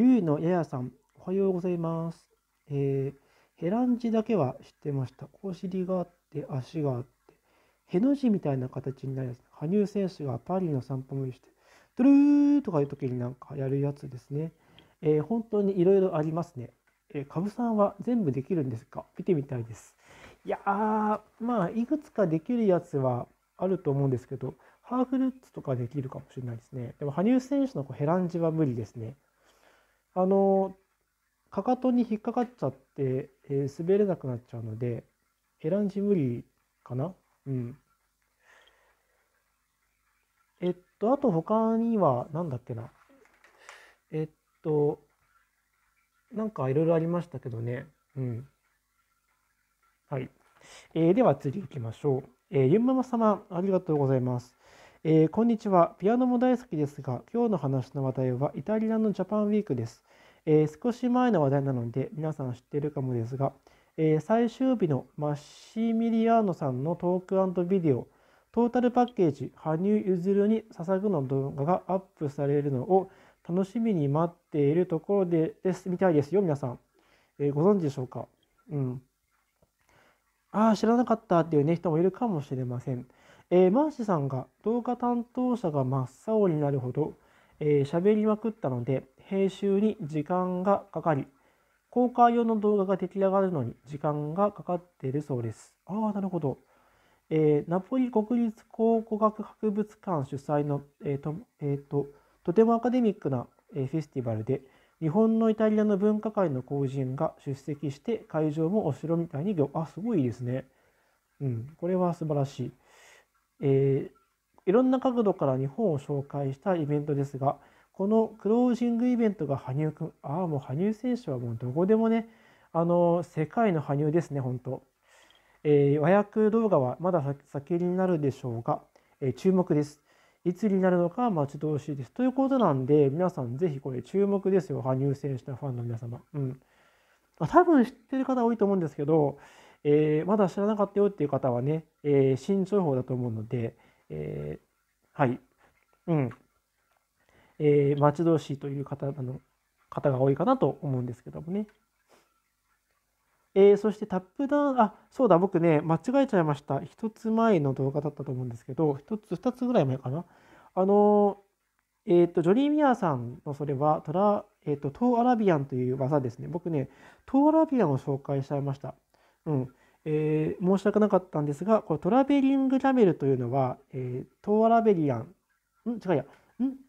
ゆいのややさん、おはようございます。えー、ヘランジだけは知ってました。お尻があって、足があって、への字みたいな形になるやつ。羽生選手がパリの散歩もして、トゥルーとかいう時になんかやるやつですね。えー、本当にいろいろありますね。えー、株さんは全部できるんですか見てみたいです。いやー、まあ、いくつかできるやつはあると思うんですけど、ハーフルッツとかできるかもしれないですね。でも、羽生選手のヘランジは無理ですね。あのかかとに引っかかっちゃって、えー、滑れなくなっちゃうのでエランジ無理かなうんえっとあと他には何だっけなえっとなんかいろいろありましたけどねうんはいえー、では次行きましょう。えー、ゆんママ様、ありがとうございます。えー、こんにちは。ピアノも大好きですが、今日の話の話題はイタリアのジャパンウィークです。えー、少し前の話題なので皆さん知ってるかもですが、えー、最終日のマッシミリアーノさんのトークビデオトータルパッケージ羽生結弦に捧ぐの動画がアップされるのを楽しみに待っているところでですみたいですよ皆さん、えー、ご存知でしょうかうんああ知らなかったっていうね人もいるかもしれません、えー、マーシさんが動画担当者が真っ青になるほど喋、えー、りまくったので編集に時間がかかり、公開用の動画が出来上がるのに時間がかかっているそうです。ああ、なるほど。えー、ナポリ国立考古学博物館主催の、えーとえーと、とてもアカデミックな、えフェスティバルで、日本のイタリアの文化界の後人が出席して、会場もお城みたいに、あ、すごいですね。うん、これは素晴らしい。えー、いろんな角度から日本を紹介したイベントですが、このクロージングイベントが羽生君、ああ、もう羽生選手はもうどこでもね、あの世界の羽生ですね、本当。えー、和訳動画はまだ先になるでしょうが、えー、注目です。いつになるのか待ち遠しいです。ということなんで、皆さんぜひこれ注目ですよ、羽生選手のファンの皆様。うん。あ多分知ってる方多いと思うんですけど、えー、まだ知らなかったよっていう方はね、えー、新情報だと思うので、えー、はい。うん。えー、待ち遠しいという方あの方が多いかなと思うんですけどもね。えー、そしてタップダウン、あ、そうだ、僕ね、間違えちゃいました。1つ前の動画だったと思うんですけど、1つ、2つぐらい前かな。あの、えっ、ー、と、ジョリー・ミアさんのそれは、トラ、えっ、ー、と、東アラビアンという技ですね。僕ね、ーアラビアンを紹介しちゃいました。うん。えー、申し訳なかったんですが、これトラベリングラメルというのは、えー、アラベリアン、ん違うや、ん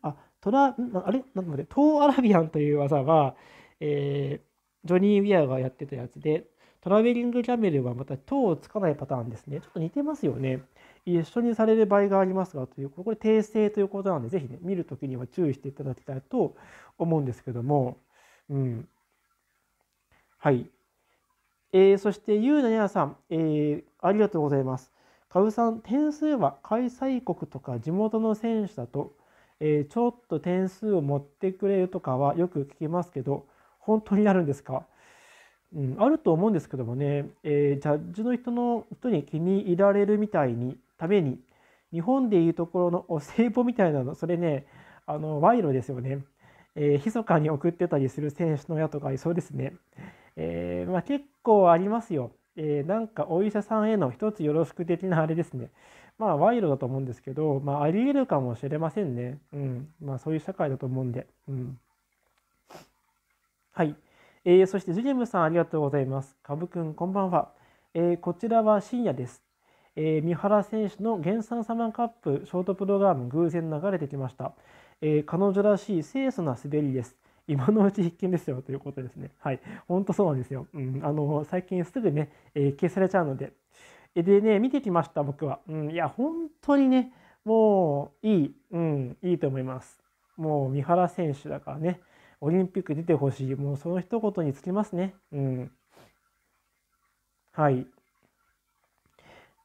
あ、トラ、あれなんで、トーアラビアンという技は、えー、ジョニー・ウィアがやってたやつで、トラベリングキャメルはまたーをつかないパターンですね。ちょっと似てますよね。一緒にされる場合がありますが、というこれ訂正ということなので、ぜひね、見るときには注意していただきたいと思うんですけども、うん。はい。えー、そして、ユーナヤさん、えー、ありがとうございます。カウさん、点数は開催国とか地元の選手だとえー、ちょっと点数を持ってくれるとかはよく聞きますけど、本当にあるんですかうん、あると思うんですけどもね、えー、ジャッジの人の人に気に入られるみたいにために日本でいうところのお歳暮みたいなのそれねあの賄賂ですよね、えー、密かに送ってたりする選手の親とかいそうですね、えー、まあ、結構ありますよえー、なんかお医者さんへの一つよろしく的なあれですね。まあ、賄賂だと思うんですけど、まあ、あり得るかもしれませんね。うん。まあ、そういう社会だと思うんで。うん。はい。えー、そして、ジュゲムさん、ありがとうございます。カブくん、こんばんは。えー、こちらは深夜です。えー、三原選手の原産サマーカップショートプログラム偶然流れてきました、えー、彼女らしい清楚な滑りです今のうち必見ですよということですね。はい。ほんとそうなんですよ。うん。あの、最近すぐね、えー、消されちゃうので。でね、見てきました、僕は。うん。いや、本当にね、もういい。うん。いいと思います。もう、三原選手だからね、オリンピック出てほしい。もう、その一言につきますね。うん。はい。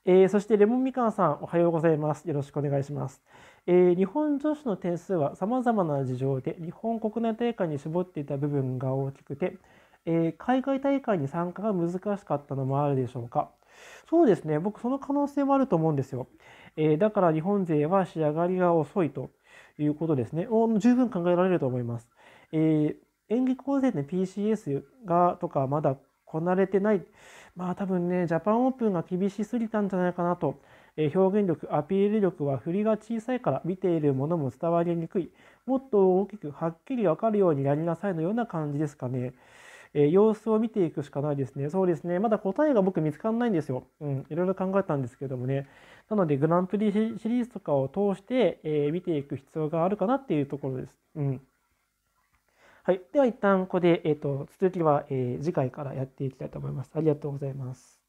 えー、そしてレモンみかんさん、おはようございます。よろしくお願いします。えー、日本女子の点数は様々な事情で日本国内大会に絞っていた部分が大きくて、えー、海外大会に参加が難しかったのもあるでしょうか。そうですね、僕その可能性もあると思うんですよ。えだから日本勢は仕上がりが遅いということですね。十分考えられると思います。え演技構成で PCS がとかまだこなれてない、まあ多分ね、ジャパンオープンが厳しすぎたんじゃないかなと、え表現力、アピール力は振りが小さいから見ているものも伝わりにくい、もっと大きくはっきりわかるようにやりなさいのような感じですかね。え様子を見ていくしかないですね。そうですね。まだ答えが僕見つからないんですよ。うん。いろいろ考えたんですけどもね。なので、グランプリシリーズとかを通して、えー、見ていく必要があるかなっていうところです。うん。はい、では一旦ここで、えーと、と続きは、えー、次回からやっていきたいと思います。ありがとうございます。